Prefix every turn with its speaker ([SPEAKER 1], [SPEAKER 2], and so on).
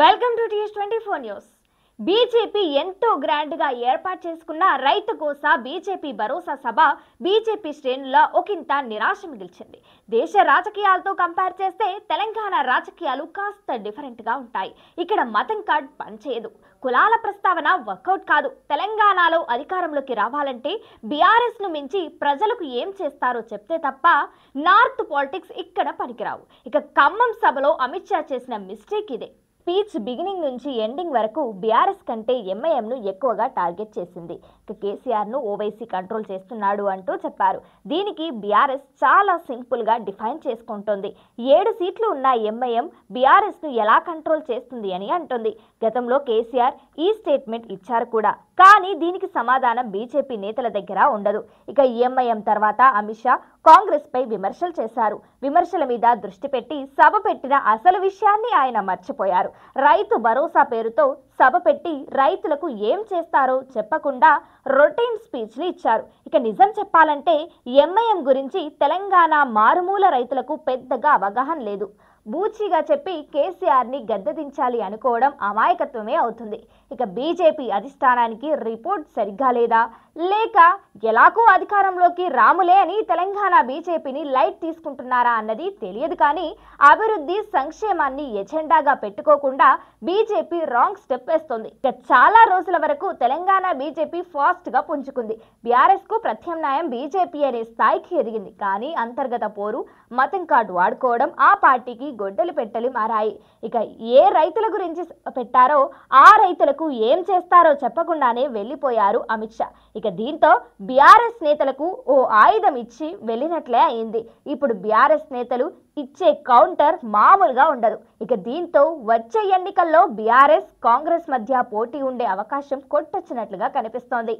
[SPEAKER 1] welcome to TS twenty four news BJP ఎంతో గ్రాండ్గా ఏర్పాటు చేసుకున్న రైతు కోస బీజేపీ భరోసా సభ బీజేపీ శ్రేణుల ఒకంత నిరాశ మిగిల్చింది దేశ రాజకీయాలతో కంపేర్ చేస్తే తెలంగాణ రాజకీయాలు కాస్త డిఫరెంట్గా ఉంటాయి ఇక్కడ మతం కార్డ్ పనిచేయదు కులాల ప్రస్తావన వర్కౌట్ కాదు తెలంగాణలో అధికారంలోకి రావాలంటే బీఆర్ఎస్ను మించి ప్రజలకు ఏం చేస్తారో చెప్తే తప్ప నార్త్ పాలిటిక్స్ ఇక్కడ పనికిరావు ఇక ఖమ్మం సభలో అమిత్ షా చేసిన మిస్టేక్ ఇదే స్పీచ్ బిగినింగ్ నుంచి ఎండింగ్ వరకు బీఆర్ఎస్ కంటే ఎంఐఎంను ఎక్కువగా టార్గెట్ చేసింది ఇక కేసీఆర్ను ఓవైసీ కంట్రోల్ చేస్తున్నాడు అంటూ చెప్పారు దీనికి బీఆర్ఎస్ చాలా సింపుల్గా డిఫైన్ చేసుకుంటుంది ఏడు సీట్లు ఉన్న ఎంఐఎం బీఆర్ఎస్ను ఎలా కంట్రోల్ చేస్తుంది అని అంటుంది గతంలో కేసీఆర్ ఈ స్టేట్మెంట్ ఇచ్చారు కూడా కానీ దీనికి సమాధానం బీజేపీ నేతల దగ్గర ఉండదు ఇక ఎంఐఎం తర్వాత అమిత్ షా కాంగ్రెస్పై విమర్శలు చేశారు విమర్శల మీద దృష్టి పెట్టి సభ పెట్టిన అసలు విషయాన్ని ఆయన మర్చిపోయారు రైతు భరోసా పేరుతో సభ పెట్టి రైతులకు ఏం చేస్తారో చెప్పకుండా రొటీన్ స్పీచ్లు ఇచ్చారు ఇక నిజం చెప్పాలంటే ఎంఐఎం గురించి తెలంగాణ మారుమూల రైతులకు పెద్దగా అవగాహన లేదు బూచిగా చెప్పి కేసీఆర్ని గద్దదించాలి అనుకోవడం అమాయకత్వమే అవుతుంది ఇక బీజేపీ అధిష్టానానికి రిపోర్ట్ సరిగ్గా లేదా లేక ఎలాగూ అధికారంలోకి రాములే అని తెలంగాణ బీజేపీని లైట్ తీసుకుంటున్నారా అన్నది తెలియదు కానీ అభివృద్ధి సంక్షేమాన్ని ఎజెండాగా పెట్టుకోకుండా బీజేపీ రాంగ్ స్టెప్ వేస్తోంది ఇక చాలా రోజుల వరకు తెలంగాణ బీజేపీ ఫాస్ట్గా పుంజుకుంది బీఆర్ఎస్కు ప్రత్యామ్నాయం బీజేపీ అనే స్థాయికి ఎదిగింది కానీ అంతర్గత పోరు మతం కార్డు వాడుకోవడం ఆ పార్టీకి గొడ్డలి పెట్టలు మారాయి ఇక ఏ రైతుల గురించి పెట్టారో ఆ రైతులకు ఏం చేస్తారో చెప్పకుండానే వెళ్ళిపోయారు అమిత్ షా ఇక దీంతో బీఆర్ఎస్ నేతలకు ఓ ఆయుధం ఇచ్చి వెళ్ళినట్లే అయింది ఇప్పుడు బీఆర్ఎస్ నేతలు ఇచ్చే కౌంటర్ మామూలుగా ఉండదు ఇక దీంతో వచ్చే ఎన్నికల్లో బీఆర్ఎస్ కాంగ్రెస్ మధ్య పోటీ ఉండే అవకాశం కొట్టొచ్చినట్లుగా కనిపిస్తోంది